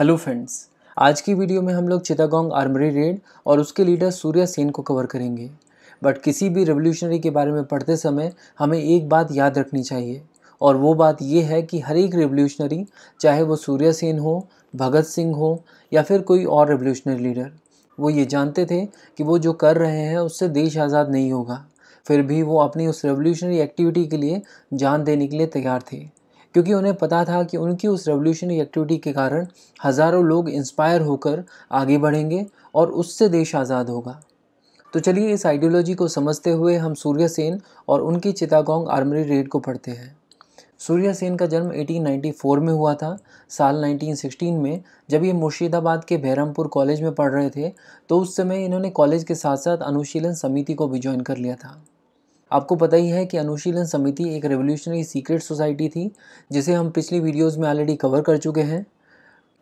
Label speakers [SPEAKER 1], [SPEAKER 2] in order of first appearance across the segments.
[SPEAKER 1] hello friends आज की video में हम लोग चितागोंग आर्मरी रेड और उसके लीडर सूर्य सेन को कवर करेंगे बट किसी भी रेवोल्यूशनरी के बारे में पढ़ते समय हमें एक बात याद रखनी चाहिए और वो बात ये है कि हर एक रेवोल्यूशनरी चाहे वो सूर्य सेन हो भगत सिंह हो या फिर कोई और रेवोल्यूशनरी लीडर वो ये जानते थे कि वो जो कर रहे हैं उससे देश आज़ाद नहीं होगा फिर भी वो अपनी उस रेवोल्यूशनरी एक्टिविटी के लिए जान देने के लिए तैयार थे क्योंकि उन्हें पता था कि उनकी उस रेवोल्यूशनरी एक्टिविटी के कारण हज़ारों लोग इंस्पायर होकर आगे बढ़ेंगे और उससे देश आज़ाद होगा तो चलिए इस आइडियोलॉजी को समझते हुए हम सूर्य सेन और उनकी चितागोंग आर्मरी रेड को पढ़ते हैं सूर्य सेन का जन्म 1894 में हुआ था साल 1916 में जब ये मुर्शिदाबाद के बहरमपुर कॉलेज में पढ़ रहे थे तो उस समय इन्होंने कॉलेज के साथ साथ अनुशीलन समिति को भी ज्वाइन कर लिया था आपको पता ही है कि अनुशीलन समिति एक रेवोल्यूशनरी सीक्रेट सोसाइटी थी जिसे हम पिछली वीडियोस में ऑलरेडी कवर कर चुके हैं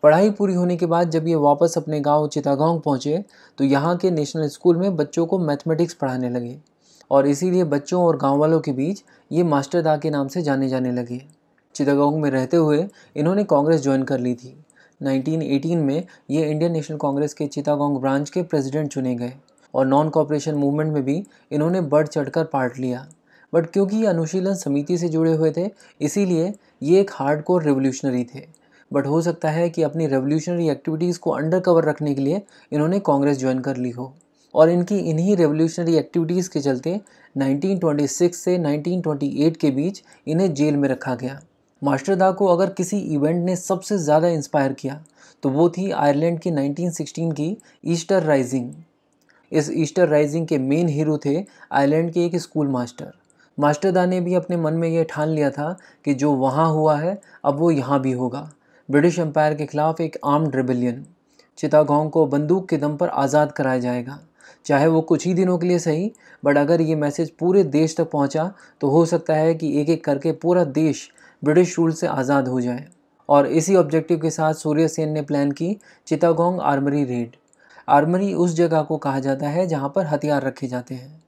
[SPEAKER 1] पढ़ाई पूरी होने के बाद जब ये वापस अपने गांव चितागांव पहुंचे तो यहाँ के नेशनल स्कूल में बच्चों को मैथमेटिक्स पढ़ाने लगे और इसीलिए बच्चों और गाँव वालों के बीच ये मास्टर दा के नाम से जाने जाने लगे चितागांव में रहते हुए इन्होंने कांग्रेस ज्वाइन कर ली थी 1918 में ये इंडियन नेशनल कांग्रेस के चितागोंग ब्रांच के प्रेसिडेंट चुने गए और नॉन कॉपरेशन मूवमेंट में भी इन्होंने बढ़ चढ़कर पार्ट लिया बट क्योंकि ये अनुशीलन समिति से जुड़े हुए थे इसीलिए ये एक हार्ड कोर रेवोल्यूशनरी थे बट हो सकता है कि अपनी रेवोल्यूशनरी एक्टिविटीज़ को अंडर कवर रखने के लिए इन्होंने कांग्रेस ज्वाइन कर ली हो और इनकी इन्हीं रेवोल्यूशनरी एक्टिविटीज़ के चलते 1926 से 1928 के बीच इन्हें जेल में रखा गया मास्टर दा को अगर किसी इवेंट ने सबसे ज़्यादा इंस्पायर किया तो वो थी आयरलैंड की 1916 की ईस्टर राइजिंग इस ईस्टर राइजिंग के मेन हीरो थे आयरलैंड के एक स्कूल मास्टर मास्टरदा ने भी अपने मन में यह ठान लिया था कि जो वहाँ हुआ है अब वो यहाँ भी होगा ब्रिटिश एम्पायर के खिलाफ एक आर्म्ड रेबेलियन चितागोंग को बंदूक के दम पर आज़ाद कराया जाएगा चाहे वो कुछ ही दिनों के लिए सही बट अगर ये मैसेज पूरे देश तक पहुंचा तो हो सकता है कि एक एक करके पूरा देश ब्रिटिश रूल से आज़ाद हो जाए और इसी ऑब्जेक्टिव के साथ सूर्य सेन ने प्लान की चितागोंग आर्मरी रेड आर्मरी उस जगह को कहा जाता है जहाँ पर हथियार रखे जाते हैं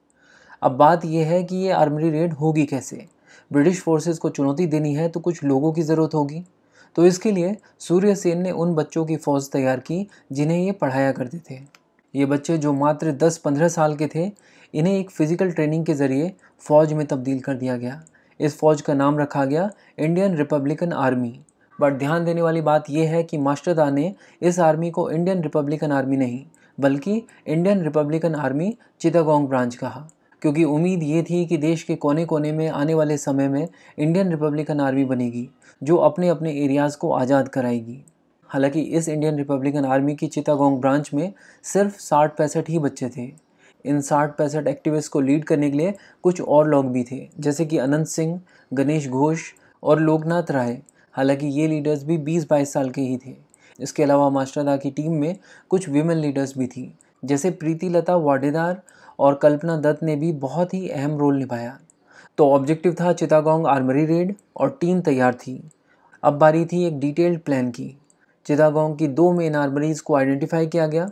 [SPEAKER 1] अब बात यह है कि ये आर्मरी रेड होगी कैसे ब्रिटिश फोर्सेस को चुनौती देनी है तो कुछ लोगों की ज़रूरत होगी तो इसके लिए सूर्य सेन ने उन बच्चों की फ़ौज तैयार की जिन्हें ये पढ़ाया करते थे ये बच्चे जो मात्र 10-15 साल के थे इन्हें एक फ़िज़िकल ट्रेनिंग के ज़रिए फ़ौज में तब्दील कर दिया गया इस फ़ौज का नाम रखा गया इंडियन रिपब्लिकन आर्मी बट ध्यान देने वाली बात यह है कि मास्टरदा ने इस आर्मी को इंडियन रिपब्लिकन आर्मी नहीं बल्कि Indian republican army Chittagong branch कहा क्योंकि उम्मीद ये थी कि देश के कोने कोने में आने वाले समय में इंडियन रिपब्लिकन आर्मी बनेगी जो अपने अपने एरियाज़ को आज़ाद कराएगी हालांकि इस इंडियन रिपब्लिकन आर्मी की चितागोंग ब्रांच में सिर्फ साठ पैंसठ ही बच्चे थे इन साठ पैंसठ एक्टिविस्ट को लीड करने के लिए कुछ और लोग भी थे जैसे कि अनंत सिंह गणेश घोष और लोकनाथ राय हालांकि ये लीडर्स भी 20-22 साल के ही थे इसके अलावा मास्टरदा की टीम में कुछ विमेन लीडर्स भी थी जैसे प्रीति लता वाडेदार और कल्पना दत्त ने भी बहुत ही अहम रोल निभाया तो ऑब्जेक्टिव था चितागोंग आर्मरी रेड और टीम तैयार थी अब बारी थी एक डिटेल्ड प्लान की चितागोंग की दो मेन आर्मरीज को आइडेंटिफाई किया गया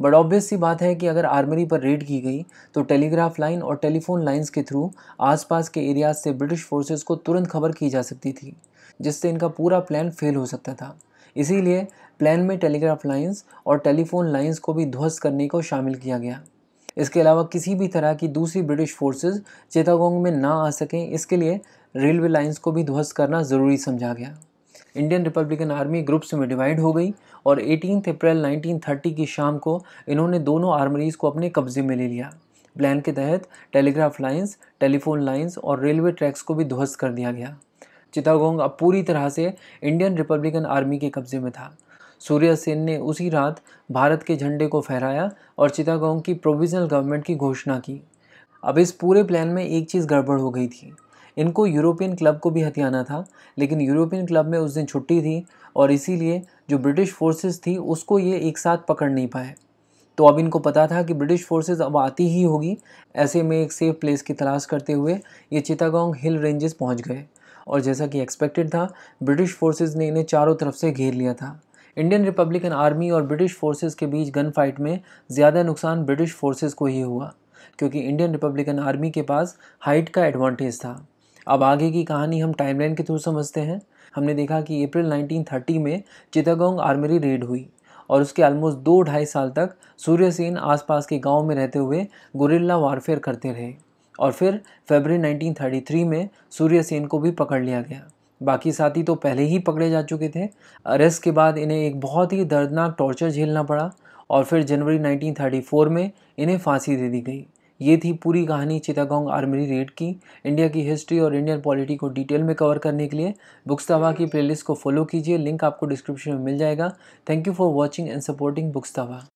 [SPEAKER 1] बट ऑब्वियस सी बात है कि अगर आर्मरी पर रेड की गई तो टेलीग्राफ लाइन और टेलीफोन लाइंस के थ्रू आसपास के एरियाज से ब्रिटिश फोर्सेस को तुरंत खबर की जा सकती थी जिससे इनका पूरा प्लान फेल हो सकता था इसीलिए प्लान में टेलीग्राफ लाइंस और टेलीफोन लाइंस को भी ध्वस्त करने को शामिल किया गया इसके अलावा किसी भी तरह की दूसरी ब्रिटिश फोर्सेस चेतागोंग में ना आ सकें इसके लिए रेलवे लाइंस को भी ध्वस्त करना ज़रूरी समझा गया इंडियन रिपब्लिकन आर्मी ग्रुप्स में डिवाइड हो गई और 18 अप्रैल 1930 की शाम को इन्होंने दोनों आर्मरीज को अपने कब्जे में ले लिया प्लान के तहत टेलीग्राफ लाइंस टेलीफोन लाइंस और रेलवे ट्रैक्स को भी ध्वस्त कर दिया गया चितागोंग अब पूरी तरह से इंडियन रिपब्लिकन आर्मी के कब्जे में था सूर्य सेन ने उसी रात भारत के झंडे को फहराया और चितागोंग की प्रोविजनल गवर्नमेंट की घोषणा की अब इस पूरे प्लान में एक चीज़ गड़बड़ हो गई थी इनको यूरोपियन क्लब को भी हथियाना था लेकिन यूरोपियन क्लब में उस दिन छुट्टी थी और इसीलिए जो ब्रिटिश फोर्सेस थी उसको ये एक साथ पकड़ नहीं पाए तो अब इनको पता था कि ब्रिटिश फोर्सेस अब आती ही होगी ऐसे में एक सेफ प्लेस की तलाश करते हुए ये चितागोंग हिल रेंजेस पहुंच गए और जैसा कि एक्सपेक्टेड था ब्रिटिश फोर्सेस ने इन्हें चारों तरफ से घेर लिया था इंडियन रिपब्लिकन आर्मी और ब्रिटिश फोर्सेस के बीच गन फाइट में ज़्यादा नुकसान ब्रिटिश फोर्सेस को ही हुआ क्योंकि इंडियन रिपब्लिकन आर्मी के पास हाइट का एडवांटेज था अब आगे की कहानी हम टाइमलाइन के थ्रू समझते हैं हमने देखा कि अप्रैल 1930 में चितागोंग आर्मरी रेड हुई और उसके ऑलमोस्ट दो ढाई साल तक सूर्यसेन आसपास के गांव में रहते हुए गुरिल्ला वारफेयर करते रहे और फिर फरवरी 1933 में सूर्यसेन को भी पकड़ लिया गया बाकी साथी तो पहले ही पकड़े जा चुके थे अरेस्ट के बाद इन्हें एक बहुत ही दर्दनाक टॉर्चर झेलना पड़ा और फिर जनवरी 1934 में इन्हें फांसी दे दी गई ये थी पूरी कहानी चितागोंग आर्मरी रेड की इंडिया की हिस्ट्री और इंडियन पॉलिटी को डिटेल में कवर करने के लिए बुक्सतावा की प्लेलिस्ट को फॉलो कीजिए लिंक आपको डिस्क्रिप्शन में मिल जाएगा thank you for watching and supporting बुक्सतावा